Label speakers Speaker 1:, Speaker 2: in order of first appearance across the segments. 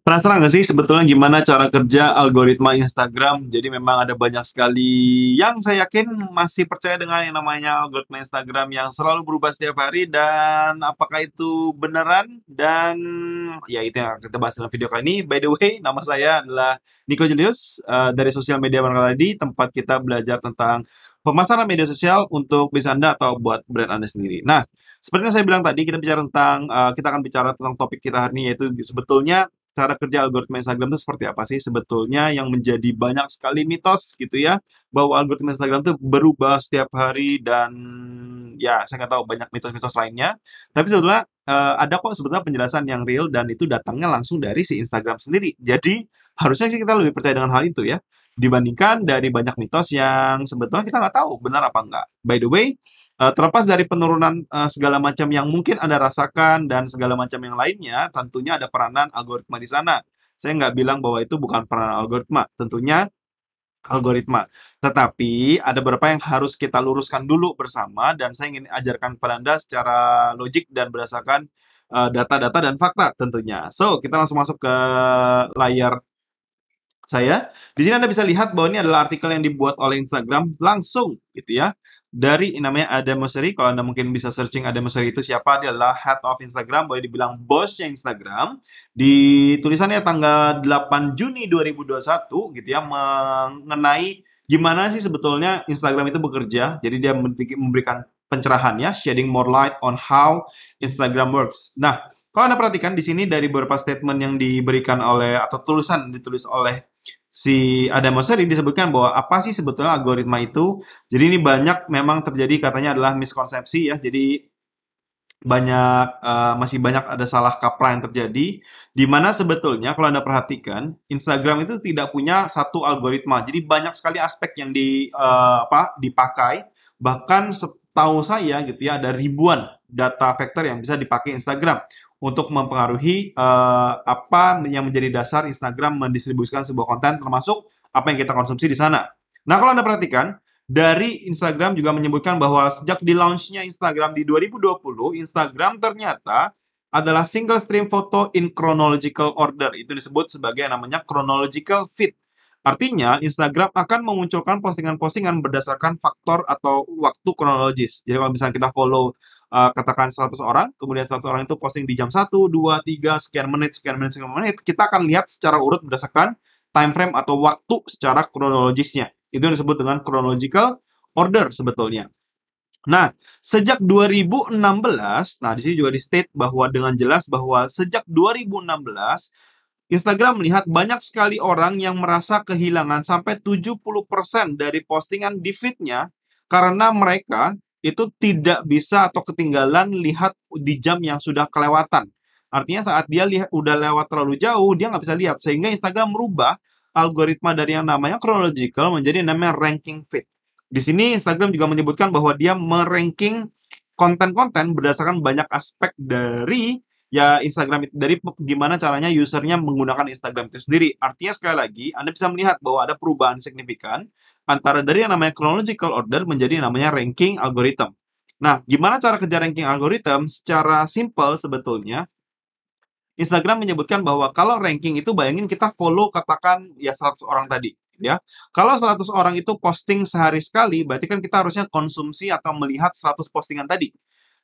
Speaker 1: Penasaran gak sih sebetulnya gimana cara kerja algoritma Instagram? Jadi memang ada banyak sekali yang saya yakin masih percaya dengan yang namanya algoritma Instagram yang selalu berubah setiap hari dan apakah itu beneran? Dan ya itu yang kita bahas dalam video kali ini. By the way, nama saya adalah Nico Julius uh, dari Sosial Media Marketing tempat kita belajar tentang pemasaran media sosial untuk bisnis Anda atau buat brand Anda sendiri. Nah, seperti yang saya bilang tadi, kita bicara tentang uh, kita akan bicara tentang topik kita hari ini yaitu sebetulnya cara kerja algoritma Instagram itu seperti apa sih sebetulnya yang menjadi banyak sekali mitos gitu ya bahwa algoritma Instagram itu berubah setiap hari dan ya saya nggak tahu banyak mitos-mitos lainnya tapi sebetulnya uh, ada kok sebetulnya penjelasan yang real dan itu datangnya langsung dari si Instagram sendiri jadi harusnya sih kita lebih percaya dengan hal itu ya dibandingkan dari banyak mitos yang sebetulnya kita nggak tahu benar apa enggak by the way Uh, terlepas dari penurunan uh, segala macam yang mungkin Anda rasakan dan segala macam yang lainnya, tentunya ada peranan algoritma di sana. Saya nggak bilang bahwa itu bukan peranan algoritma, tentunya algoritma. Tetapi ada beberapa yang harus kita luruskan dulu bersama dan saya ingin ajarkan kepada Anda secara logik dan berdasarkan eh, data-data uh, dan fakta tentunya. So, kita langsung masuk ke layar saya. Di sini Anda bisa lihat bahwa ini adalah artikel yang dibuat oleh Instagram langsung gitu ya dari namanya Adam Mosseri. Kalau Anda mungkin bisa searching Adam Mosseri itu siapa, dia adalah head of Instagram, boleh dibilang bosnya Instagram. Di tulisannya tanggal 8 Juni 2021 gitu ya mengenai gimana sih sebetulnya Instagram itu bekerja. Jadi dia memberikan pencerahannya, shedding more light on how Instagram works. Nah, kalau Anda perhatikan di sini dari beberapa statement yang diberikan oleh atau tulisan ditulis oleh si Adam Mosseri disebutkan bahwa apa sih sebetulnya algoritma itu. Jadi ini banyak memang terjadi katanya adalah miskonsepsi ya. Jadi banyak uh, masih banyak ada salah kaprah yang terjadi di mana sebetulnya kalau Anda perhatikan Instagram itu tidak punya satu algoritma. Jadi banyak sekali aspek yang di uh, apa dipakai bahkan setahu saya gitu ya ada ribuan data vektor yang bisa dipakai Instagram untuk mempengaruhi uh, apa yang menjadi dasar Instagram mendistribusikan sebuah konten termasuk apa yang kita konsumsi di sana. Nah, kalau Anda perhatikan, dari Instagram juga menyebutkan bahwa sejak di launchnya Instagram di 2020, Instagram ternyata adalah single stream foto in chronological order. Itu disebut sebagai namanya chronological feed. Artinya, Instagram akan memunculkan postingan-postingan berdasarkan faktor atau waktu kronologis. Jadi kalau misalnya kita follow Eh, katakan 100 orang, kemudian 100 orang itu posting di jam 1, 2, 3, sekian menit, sekian menit, sekian menit, kita akan lihat secara urut berdasarkan time frame atau waktu secara kronologisnya. Itu yang disebut dengan chronological order sebetulnya. Nah, sejak 2016, nah di sini juga di state bahwa dengan jelas bahwa sejak 2016 Instagram melihat banyak sekali orang yang merasa kehilangan sampai 70% dari postingan di feed-nya karena mereka itu tidak bisa atau ketinggalan lihat di jam yang sudah kelewatan. Artinya saat dia lihat udah lewat terlalu jauh, dia nggak bisa lihat. Sehingga Instagram merubah algoritma dari yang namanya chronological menjadi namanya ranking fit. Di sini Instagram juga menyebutkan bahwa dia meranking konten-konten berdasarkan banyak aspek dari ya Instagram itu dari gimana caranya usernya menggunakan Instagram itu sendiri. Artinya sekali lagi Anda bisa melihat bahwa ada perubahan signifikan antara dari yang namanya chronological order menjadi yang namanya ranking algorithm. Nah, gimana cara kerja ranking algorithm? Secara simple sebetulnya, Instagram menyebutkan bahwa kalau ranking itu bayangin kita follow katakan ya 100 orang tadi gitu ya. Kalau 100 orang itu posting sehari sekali, berarti kan kita harusnya konsumsi atau melihat 100 postingan tadi.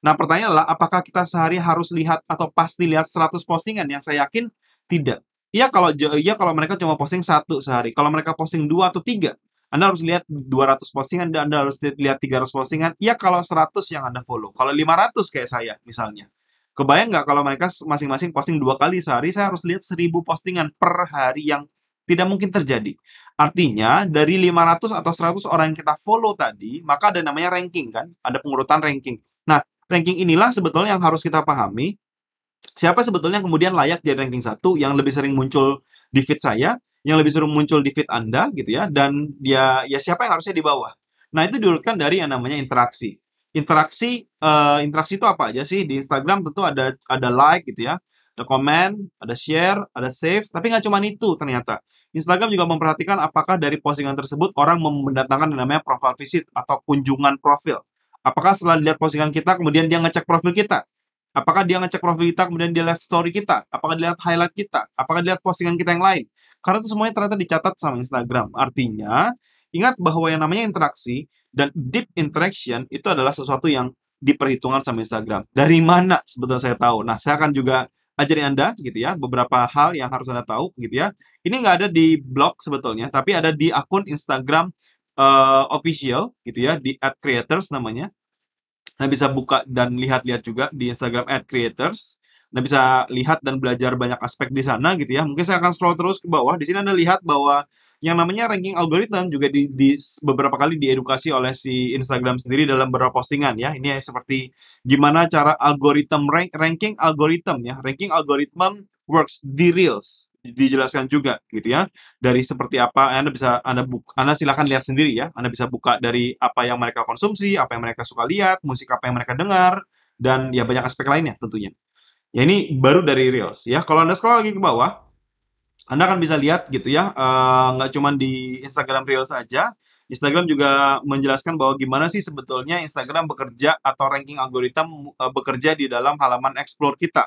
Speaker 1: Nah, pertanyaan adalah apakah kita sehari harus lihat atau pasti lihat 100 postingan yang saya yakin tidak. Iya kalau iya kalau mereka cuma posting satu sehari, kalau mereka posting dua atau tiga, anda harus lihat 200 postingan, dan Anda harus lihat 300 postingan. Ya kalau 100 yang Anda follow. Kalau 500 kayak saya misalnya. Kebayang nggak kalau mereka masing-masing posting dua kali sehari, saya harus lihat 1000 postingan per hari yang tidak mungkin terjadi. Artinya, dari 500 atau 100 orang yang kita follow tadi, maka ada namanya ranking kan? Ada pengurutan ranking. Nah, ranking inilah sebetulnya yang harus kita pahami. Siapa sebetulnya yang kemudian layak jadi ranking satu, yang lebih sering muncul di feed saya, yang lebih sering muncul di feed Anda gitu ya dan dia ya siapa yang harusnya di bawah. Nah, itu diurutkan dari yang namanya interaksi. Interaksi uh, interaksi itu apa aja sih di Instagram tentu ada ada like gitu ya, ada comment, ada share, ada save, tapi nggak cuma itu ternyata. Instagram juga memperhatikan apakah dari postingan tersebut orang mendatangkan yang namanya profile visit atau kunjungan profil. Apakah setelah lihat postingan kita kemudian dia ngecek profil kita? Apakah dia ngecek profil kita kemudian dia lihat story kita? Apakah dia lihat highlight kita? Apakah dia lihat postingan kita yang lain? Karena itu semuanya ternyata dicatat sama Instagram. Artinya, ingat bahwa yang namanya interaksi dan deep interaction itu adalah sesuatu yang diperhitungkan sama Instagram. Dari mana sebetulnya saya tahu? Nah, saya akan juga ajarin Anda gitu ya, beberapa hal yang harus Anda tahu gitu ya. Ini nggak ada di blog sebetulnya, tapi ada di akun Instagram uh, official gitu ya, di @creators namanya. Nah, bisa buka dan lihat-lihat juga di Instagram @creators. Anda bisa lihat dan belajar banyak aspek di sana gitu ya. Mungkin saya akan scroll terus ke bawah. Di sini Anda lihat bahwa yang namanya ranking algoritma juga di, di beberapa kali diedukasi oleh si Instagram sendiri dalam beberapa postingan ya. Ini seperti gimana cara algoritma rank, ranking algoritma ya, ranking algoritma works di Reels dijelaskan juga gitu ya dari seperti apa anda bisa anda buka anda silahkan lihat sendiri ya anda bisa buka dari apa yang mereka konsumsi apa yang mereka suka lihat musik apa yang mereka dengar dan ya banyak aspek lainnya tentunya Ya ini baru dari Reels ya. Kalau Anda scroll lagi ke bawah, Anda akan bisa lihat gitu ya, uh, nggak cuma di Instagram Reels saja, Instagram juga menjelaskan bahwa gimana sih sebetulnya Instagram bekerja atau ranking algoritma eh, bekerja di dalam halaman explore kita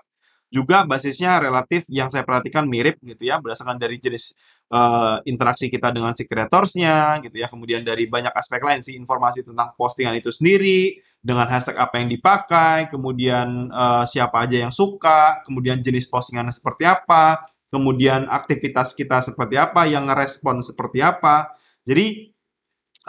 Speaker 1: juga basisnya relatif yang saya perhatikan mirip gitu ya berdasarkan dari jenis uh, interaksi kita dengan si creatorsnya gitu ya kemudian dari banyak aspek lain si informasi tentang postingan itu sendiri dengan hashtag apa yang dipakai kemudian uh, siapa aja yang suka kemudian jenis postingannya seperti apa kemudian aktivitas kita seperti apa yang ngerespon seperti apa jadi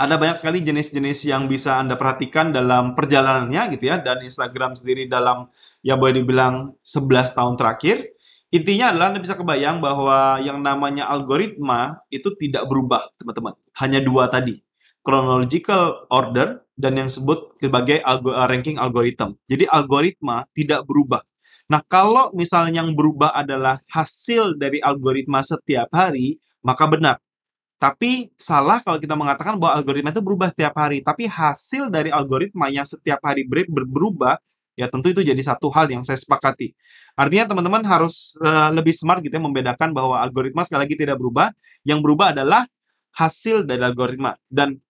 Speaker 1: ada banyak sekali jenis-jenis yang bisa Anda perhatikan dalam perjalanannya gitu ya dan Instagram sendiri dalam ya boleh dibilang 11 tahun terakhir. Intinya adalah Anda bisa kebayang bahwa yang namanya algoritma itu tidak berubah, teman-teman. Hanya dua tadi, chronological order dan yang disebut sebagai eh, ranking algorithm. Jadi algoritma tidak berubah. Nah, kalau misalnya yang berubah adalah hasil dari algoritma setiap hari, maka benar. Tapi salah kalau kita mengatakan bahwa algoritma itu berubah setiap hari. Tapi hasil dari algoritma yang setiap hari ber berubah Ya tentu itu jadi satu hal yang saya sepakati. Artinya teman-teman harus uh, lebih smart gitu ya membedakan bahwa algoritma sekali lagi tidak berubah, yang berubah adalah hasil dari algoritma. Dan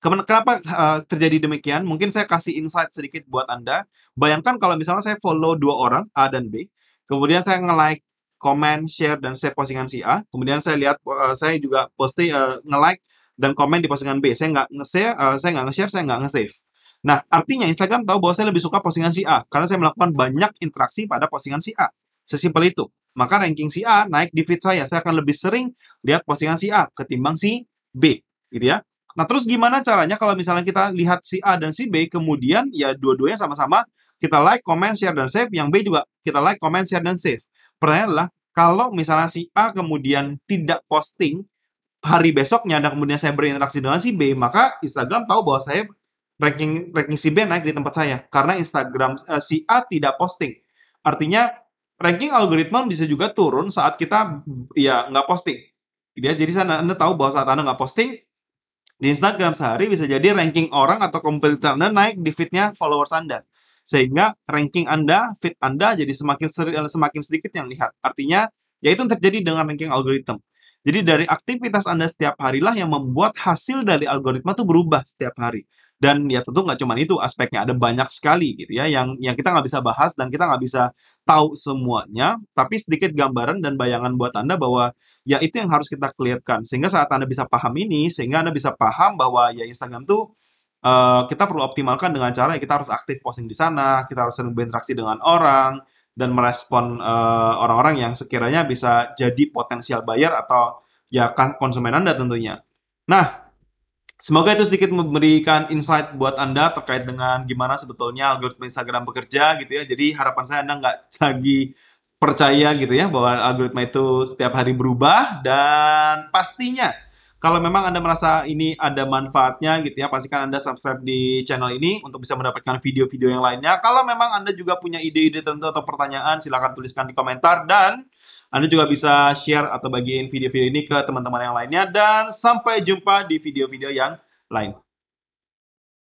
Speaker 1: kenapa uh, terjadi demikian? Mungkin saya kasih insight sedikit buat Anda. Bayangkan kalau misalnya saya follow dua orang, A dan B, kemudian saya nge-like, komen, share dan saya postingan si A, kemudian saya lihat uh, saya juga posting uh, nge-like dan komen di postingan B. Saya nggak nge-share, uh, saya nggak nge-share, saya nggak nge-save. Nah, artinya Instagram tahu bahwa saya lebih suka postingan si A karena saya melakukan banyak interaksi pada postingan si A. Sesimpel itu. Maka ranking si A naik di feed saya. Saya akan lebih sering lihat postingan si A ketimbang si B, gitu ya. Nah, terus gimana caranya kalau misalnya kita lihat si A dan si B, kemudian ya dua-duanya sama-sama kita like, comment, share, dan save. Yang B juga kita like, comment, share, dan save. Pertanyaan adalah, kalau misalnya si A kemudian tidak posting hari besoknya, dan kemudian saya berinteraksi dengan si B, maka Instagram tahu bahwa saya ranking ranking si B naik di tempat saya karena Instagram uh, si A tidak posting. Artinya ranking algoritma bisa juga turun saat kita ya nggak posting. Gitu ya, jadi saya anda tahu bahwa saat anda nggak posting di Instagram sehari bisa jadi ranking orang atau kompetitor anda naik di fitnya followers anda sehingga ranking anda fit anda jadi semakin seri, eh, semakin sedikit yang lihat artinya ya itu terjadi dengan ranking algoritma jadi dari aktivitas anda setiap harilah yang membuat hasil dari algoritma itu berubah setiap hari dan ya tentu nggak cuma itu aspeknya, ada banyak sekali gitu ya yang yang kita nggak bisa bahas dan kita nggak bisa tahu semuanya, tapi sedikit gambaran dan bayangan buat Anda bahwa ya itu yang harus kita clearkan. Sehingga saat Anda bisa paham ini, sehingga Anda bisa paham bahwa ya Instagram tuh uh, kita perlu optimalkan dengan cara ya kita harus aktif posting di sana, kita harus sering berinteraksi dengan orang, dan merespon eh, orang-orang uh, yang sekiranya bisa jadi potensial buyer atau ya konsumen Anda tentunya. Nah, Semoga itu sedikit memberikan insight buat Anda terkait dengan gimana sebetulnya algoritma Instagram bekerja gitu ya. Jadi harapan saya Anda nggak lagi percaya gitu ya bahwa algoritma itu setiap hari berubah dan pastinya kalau memang Anda merasa ini ada manfaatnya gitu ya, pastikan Anda subscribe di channel ini untuk bisa mendapatkan video-video yang lainnya. Kalau memang Anda juga punya ide-ide tertentu atau pertanyaan, silahkan tuliskan di komentar. Dan anda juga bisa share atau bagiin video-video ini ke teman-teman yang lainnya dan sampai jumpa di video-video yang lain.